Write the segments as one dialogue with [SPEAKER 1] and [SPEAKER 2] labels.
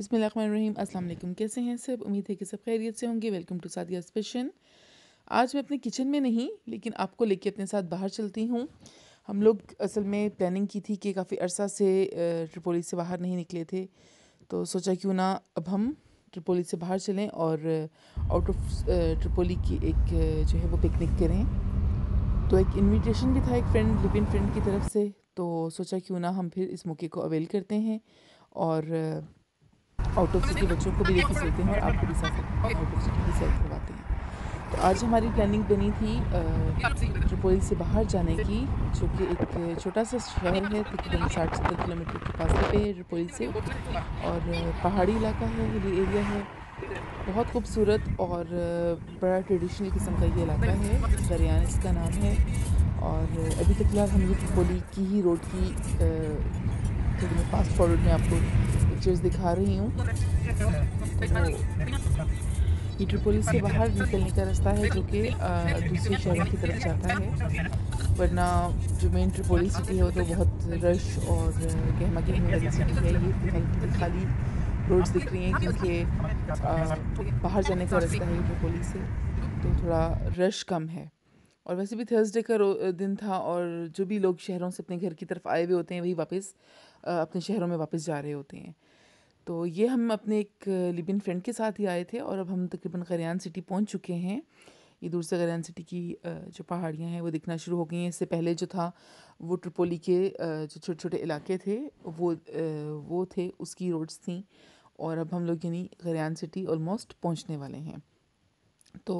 [SPEAKER 1] बिसमीम अल्लाम कैसे हैं सब उम्मीद है कि सब खैरियत से होंगे वेलकम टू सादिया स्पेशन आज मैं अपने किचन में नहीं लेकिन आपको लेके अपने साथ बाहर चलती हूँ हम लोग असल में प्लानिंग की थी कि काफ़ी अरसा से ट्रिपोली से बाहर नहीं निकले थे तो सोचा क्यों ना अब हम ट्रिपोली से बाहर चलें और आउट ऑफ ट्रिपोली की एक जो है वो पिकनिक करें तो एक इन्विटेशन भी था एक फ्रेंड लिपिन फ्रेंड की तरफ से तो सोचा क्यों ना हम फिर इस मौके को अवेल करते हैं और आउट ऑफ सिटी बच्चों को भी लेके चलते हैं और आपको भी साथ आउट ऑफ सिटी भी सैर करवाते हैं तो आज हमारी प्लानिंग बनी थी ट्रिपोली से बाहर जाने की जो कि एक छोटा सा शहर है तकरीबन साठ सत्तर किलोमीटर के फासले पे है ट्रिपोली से और पहाड़ी इलाका है हिली एरिया है बहुत खूबसूरत और बड़ा ट्रेडिशनल किस्म का ये इलाका है दरियान इसका नाम है और अभी तक फिलहाल ये ट्रिपोली की ही रोड की फास्ट फॉरवर्ड में आपको पिक्चर्स दिखा रही हूँ ये पुलिस से बाहर निकलने का रास्ता है जो कि दूसरे शहरों की तरफ जाता है वरना जो मेन ट्रिपोली सिटी है वो तो बहुत रश और गहमा गहमी वाली सिटी है ये खाली रोड्स दिख रही हैं क्योंकि बाहर जाने का रास्ता है ट्रिपोली से तो थोड़ा रश कम है और वैसे भी थर्सडे का दिन था और जो भी लोग शहरों से अपने घर की तरफ आए हुए होते हैं वही वापस अपने शहरों में वापस जा रहे होते हैं तो ये हम अपने एक लिबिन फ्रेंड के साथ ही आए थे और अब हम तकरीबन करियान सिटी पहुंच चुके हैं ये दूर से करियान सिटी की जो पहाड़ियाँ हैं वो दिखना शुरू हो गई हैं इससे पहले जो था वो ट्रिपोली के जो छोटे छोटे इलाके थे वो वो थे उसकी रोड्स थी और अब हम लोग यानी करियान सिटी ऑलमोस्ट पहुँचने वाले हैं तो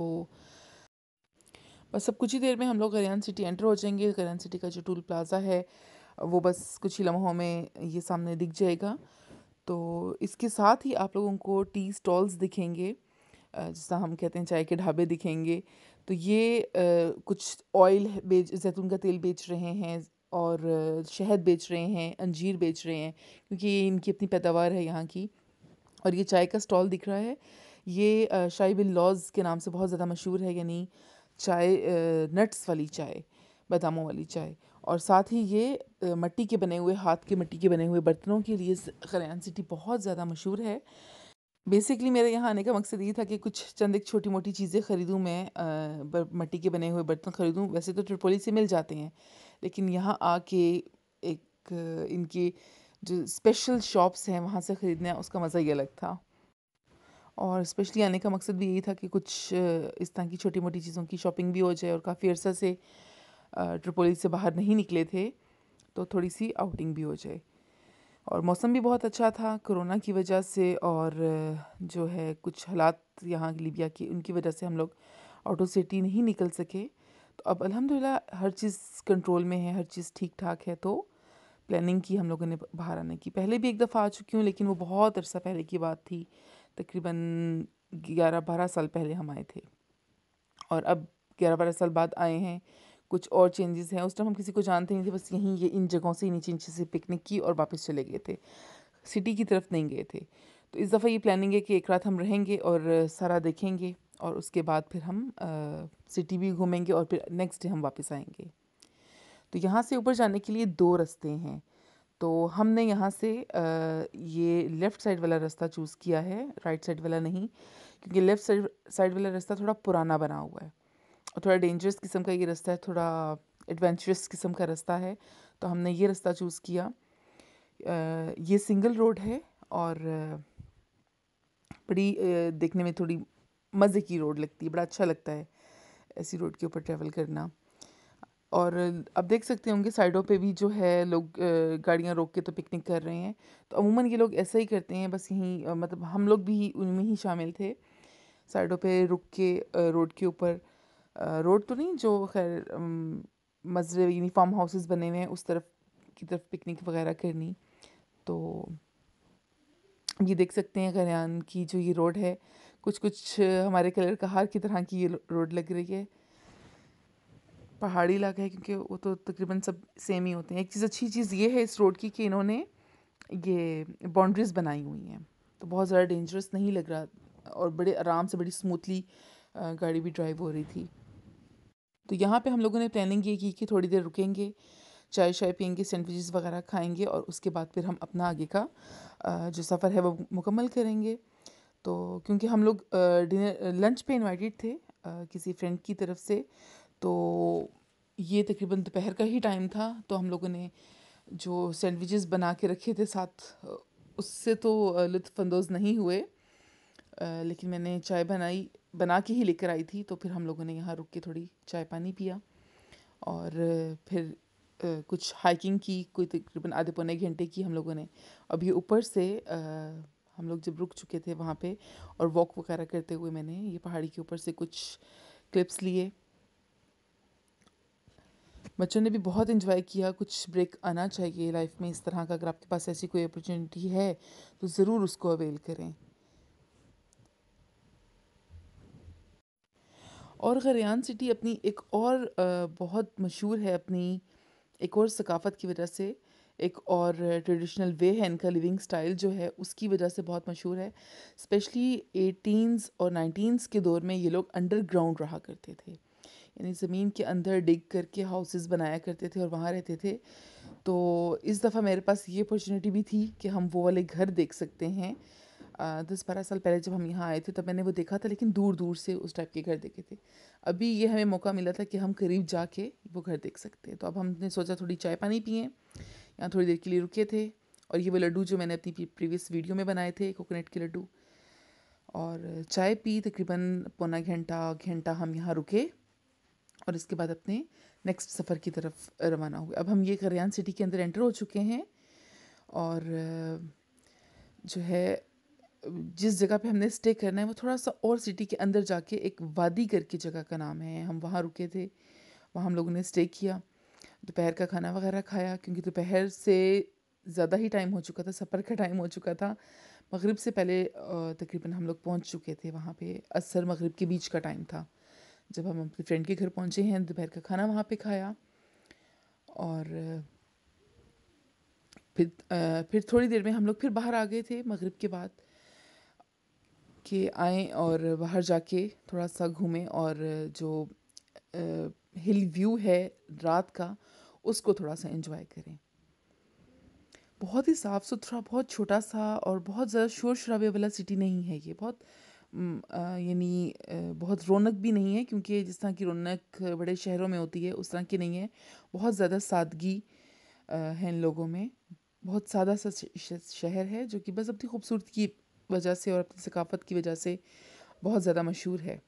[SPEAKER 1] बस अब कुछ ही देर में हम लोग करियान सिटी एंटर हो जाएंगे करियान सिटी का जो टूल प्लाज़ा है वो बस कुछ ही लम्हों में ये सामने दिख जाएगा तो इसके साथ ही आप लोगों को टी स्टॉल्स दिखेंगे जैसा हम कहते हैं चाय के ढाबे दिखेंगे तो ये कुछ ऑयल बेच जैतून का तेल बेच रहे हैं और शहद बेच रहे हैं अंजीर बेच रहे हैं क्योंकि ये इनकी अपनी पैदावार है यहाँ की और ये चाय का स्टॉल दिख रहा है ये शाही बिन लॉज के नाम से बहुत ज़्यादा मशहूर है यानी चाय नट्स वाली चाय बादामों वाली चाय और साथ ही ये मिट्टी के बने हुए हाथ के मिट्टी के बने हुए बर्तनों के लिए कल्याण सिटी बहुत ज़्यादा मशहूर है बेसिकली मेरे यहाँ आने का मकसद ये था कि कुछ चंद एक छोटी मोटी चीज़ें ख़रीदूँ मैं मिट्टी के बने हुए बर्तन ख़रीदूँ वैसे तो ट्रिपोली से मिल जाते हैं लेकिन यहाँ आके एक इनकी जो स्पेशल शॉप्स हैं वहाँ से ख़रीदना उसका मज़ा ही अलग था और स्पेशली आने का मकसद भी यही था कि कुछ इस तरह की छोटी मोटी चीज़ों की शॉपिंग भी हो जाए और काफ़ी अर्सा से ट्रिपोली से बाहर नहीं निकले थे तो थोड़ी सी आउटिंग भी हो जाए और मौसम भी बहुत अच्छा था कोरोना की वजह से और जो है कुछ हालात यहाँ लीबिया की उनकी वजह से हम लोग आउट ऑफ सिटी नहीं निकल सके तो अब अलहमदिल्ला हर चीज़ कंट्रोल में है हर चीज़ ठीक ठाक है तो प्लानिंग की हम लोगों ने बाहर आने की पहले भी एक दफ़ा आ चुकी हूँ लेकिन वो बहुत अरसा पहले की बात थी तकरीबन ग्यारह बारह साल पहले हम आए थे और अब ग्यारह बारह साल बाद आए हैं कुछ और चेंजेस हैं उस टाइम हम किसी को जानते नहीं थे बस यहीं ये इन जगहों से नीचे नीचे से पिकनिक की और वापस चले गए थे सिटी की तरफ नहीं गए थे तो इस दफ़ा ये प्लानिंग है कि एक रात हम रहेंगे और सारा देखेंगे और उसके बाद फिर हम आ, सिटी भी घूमेंगे और फिर नेक्स्ट डे हम वापस आएंगे तो यहाँ से ऊपर जाने के लिए दो रास्ते हैं तो हमने यहाँ से आ, ये लेफ़्ट साइड वाला रास्ता चूज़ किया है राइट साइड वाला नहीं क्योंकि लेफ़्ट साइड साइड वाला रास्ता थोड़ा पुराना बना हुआ है थोड़ा डेंजरस किस्म का ये रास्ता है थोड़ा एडवेंचरस किस्म का रास्ता है तो हमने ये रास्ता चूज़ किया ये सिंगल रोड है और बड़ी देखने में थोड़ी मज़े की रोड लगती है बड़ा अच्छा लगता है ऐसी रोड के ऊपर ट्रैवल करना और अब देख सकते होंगे साइडों पे भी जो है लोग गाड़ियाँ रोक के तो पिकनिक कर रहे हैं तो अमूमन ये लोग ऐसा ही करते हैं बस यहीं मतलब हम लोग भी उनमें ही शामिल थे साइडों पे रुक के रोड के ऊपर रोड तो नहीं जो खैर मज़र यूनिफॉर्म हाउसेस बने हुए हैं उस तरफ की तरफ पिकनिक वगैरह करनी तो ये देख सकते हैं कल्याण की जो ये रोड है कुछ कुछ हमारे कलर का हार की तरह की ये रोड लग रही है पहाड़ी इलाका है क्योंकि वो तो तकरीबन सब सेम ही होते हैं एक चीज़ अच्छी चीज़ ये है इस रोड की कि इन्होंने ये बाउंड्रीज़ बनाई हुई हैं तो बहुत ज़्यादा डेंजरस नहीं लग रहा और बड़े आराम से बड़ी स्मूथली गाड़ी भी ड्राइव हो रही थी तो यहाँ पे हम लोगों ने प्लानिंग ये की कि थोड़ी देर रुकेंगे चाय शाय पियेंगे सैंडविचेस वगैरह खाएंगे और उसके बाद फिर हम अपना आगे का जो सफ़र है वो मुकम्मल करेंगे तो क्योंकि हम लोग डिनर लंच पे इनवाइटेड थे किसी फ्रेंड की तरफ से तो ये तकरीबन दोपहर का ही टाइम था तो हम लोगों ने जो सैंडविचेस बना के रखे थे साथ उससे तो लुफानंदोज़ नहीं हुए लेकिन मैंने चाय बनाई बना के ही लेकर आई थी तो फिर हम लोगों ने यहाँ रुक के थोड़ी चाय पानी पिया और फिर कुछ हाइकिंग की कोई तकरीबन आधे पौने घंटे की हम लोगों ने अभी ऊपर से हम लोग जब रुक चुके थे वहाँ पे और वॉक वगैरह करते हुए मैंने ये पहाड़ी के ऊपर से कुछ क्लिप्स लिए बच्चों ने भी बहुत इन्जॉय किया कुछ ब्रेक आना चाहिए लाइफ में इस तरह का अगर आपके पास ऐसी कोई अपॉर्चुनिटी है तो ज़रूर उसको अवेल करें और गरयान सिटी अपनी एक और बहुत मशहूर है अपनी एक और सकाफ़त की वजह से एक और ट्रेडिशनल वे है इनका लिविंग स्टाइल जो है उसकी वजह से बहुत मशहूर है स्पेशली एटीनस और नाइनटीन्स के दौर में ये लोग अंडरग्राउंड रहा करते थे यानी ज़मीन के अंदर डिग करके हाउसेस बनाया करते थे और वहाँ रहते थे तो इस दफ़ा मेरे पास ये अपॉर्चुनिटी भी थी कि हम वो वाले घर देख सकते हैं दस बारह साल पहले जब हम यहाँ आए थे तब मैंने वो देखा था लेकिन दूर दूर से उस टाइप के घर देखे थे अभी ये हमें मौका मिला था कि हम करीब जाके वो घर देख सकते हैं तो अब हमने सोचा थोड़ी चाय पानी पिए यहाँ थोड़ी देर के लिए रुके थे और ये वो लड्डू जो मैंने अपनी प्रीवियस वीडियो में बनाए थे कोकोनट के लड्डू और चाय पी तकरीबन पौना घंटा घंटा हम यहाँ रुके और इसके बाद अपने नेक्स्ट सफ़र की तरफ रवाना हुए अब हम ये करियान सिटी के अंदर एंटर हो चुके हैं और जो है जिस जगह पे हमने स्टे करना है वो थोड़ा सा और सिटी के अंदर जाके एक वादी करके जगह का नाम है हम वहाँ रुके थे वहाँ हम लोगों ने स्टे किया दोपहर का खाना वगैरह खाया क्योंकि दोपहर से ज़्यादा ही टाइम हो चुका था सफ़र का टाइम हो चुका था मगरिब से पहले तकरीबन हम लोग पहुँच चुके थे वहाँ पे असर मगरिब के बीच का टाइम था जब हम अपने फ्रेंड के घर पहुँचे हैं दोपहर का खाना वहाँ पे खाया और फिर फिर थोड़ी देर में हम लोग फिर बाहर आ गए थे मगरिब के बाद कि आएँ और बाहर जाके थोड़ा सा घूमें और जो हिल व्यू है रात का उसको थोड़ा सा इन्जॉय करें बहुत ही साफ़ सुथरा बहुत छोटा सा और बहुत ज़्यादा शोर शराबे वाला सिटी नहीं है ये बहुत यानी बहुत रौनक भी नहीं है क्योंकि जिस तरह की रौनक बड़े शहरों में होती है उस तरह की नहीं है बहुत ज़्यादा सादगी है इन लोगों में बहुत सादा सा शहर है जो कि बस अपनी खूबसूरती की वजह से और अपनी सकाफ़त की वजह से बहुत ज़्यादा मशहूर है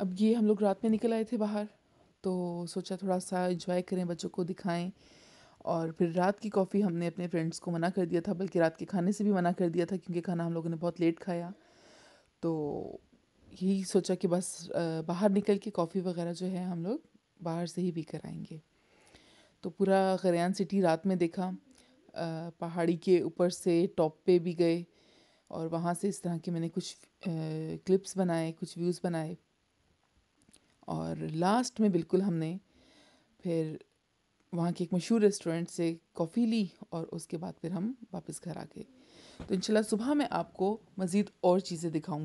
[SPEAKER 1] अब ये हम लोग रात में निकल आए थे बाहर तो सोचा थोड़ा सा इन्जॉय करें बच्चों को दिखाएं और फिर रात की कॉफ़ी हमने अपने फ्रेंड्स को मना कर दिया था बल्कि रात के खाने से भी मना कर दिया था क्योंकि खाना हम लोगों ने बहुत लेट खाया तो यही सोचा कि बस बाहर निकल के कॉफ़ी वगैरह जो है हम लोग बाहर से ही पी कर आएंगे तो पूरा कल्याण सिटी रात में देखा पहाड़ी के ऊपर से टॉप पे भी गए और वहाँ से इस तरह के मैंने कुछ क्लिप्स बनाए कुछ व्यूज़ बनाए और लास्ट में बिल्कुल हमने फिर वहाँ के एक मशहूर रेस्टोरेंट से कॉफ़ी ली और उसके बाद फिर हम वापस घर आ गए तो इंशाल्लाह सुबह मैं आपको मज़ीद और चीज़ें दिखाऊंगी